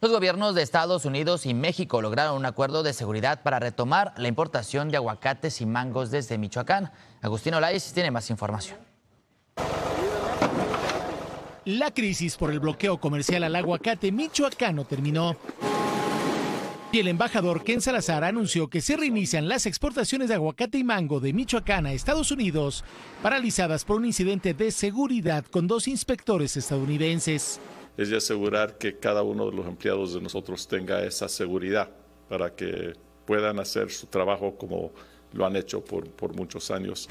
Los gobiernos de Estados Unidos y México lograron un acuerdo de seguridad para retomar la importación de aguacates y mangos desde Michoacán. Agustín si tiene más información. La crisis por el bloqueo comercial al aguacate michoacano terminó. Y el embajador Ken Salazar anunció que se reinician las exportaciones de aguacate y mango de Michoacán a Estados Unidos, paralizadas por un incidente de seguridad con dos inspectores estadounidenses es de asegurar que cada uno de los empleados de nosotros tenga esa seguridad para que puedan hacer su trabajo como lo han hecho por, muchos años.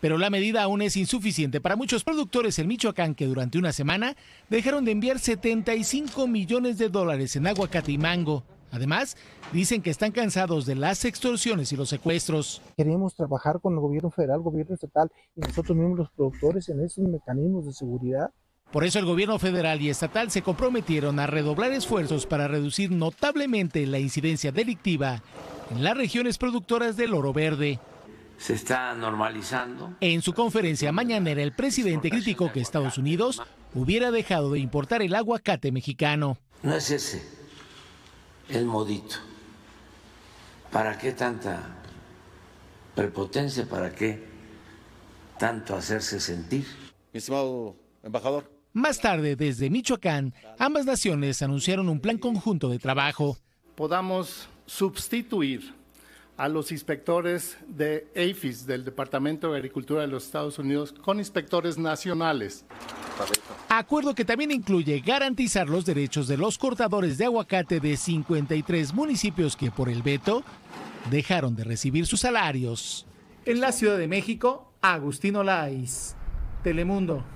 Pero la medida aún es insuficiente para muchos productores en Michoacán que durante una semana dejaron de enviar 75 millones de dólares en aguacate y mango. Además, dicen que están cansados de las extorsiones y los secuestros. Queremos trabajar con el gobierno federal, gobierno estatal y nosotros mismos los productores en esos mecanismos de seguridad por eso el gobierno federal y estatal se comprometieron a redoblar esfuerzos para reducir notablemente la incidencia delictiva en las regiones productoras del oro verde. Se está normalizando. En su conferencia mañanera, el presidente criticó que Estados Unidos hubiera dejado de importar el aguacate mexicano. No es ese el modito. ¿Para qué tanta prepotencia? ¿Para qué tanto hacerse sentir? Mi estimado embajador, más tarde, desde Michoacán, ambas naciones anunciaron un plan conjunto de trabajo. Podamos sustituir a los inspectores de AFIS del Departamento de Agricultura de los Estados Unidos con inspectores nacionales. Acuerdo que también incluye garantizar los derechos de los cortadores de aguacate de 53 municipios que por el veto dejaron de recibir sus salarios. En la Ciudad de México, Agustín Olaiz, Telemundo.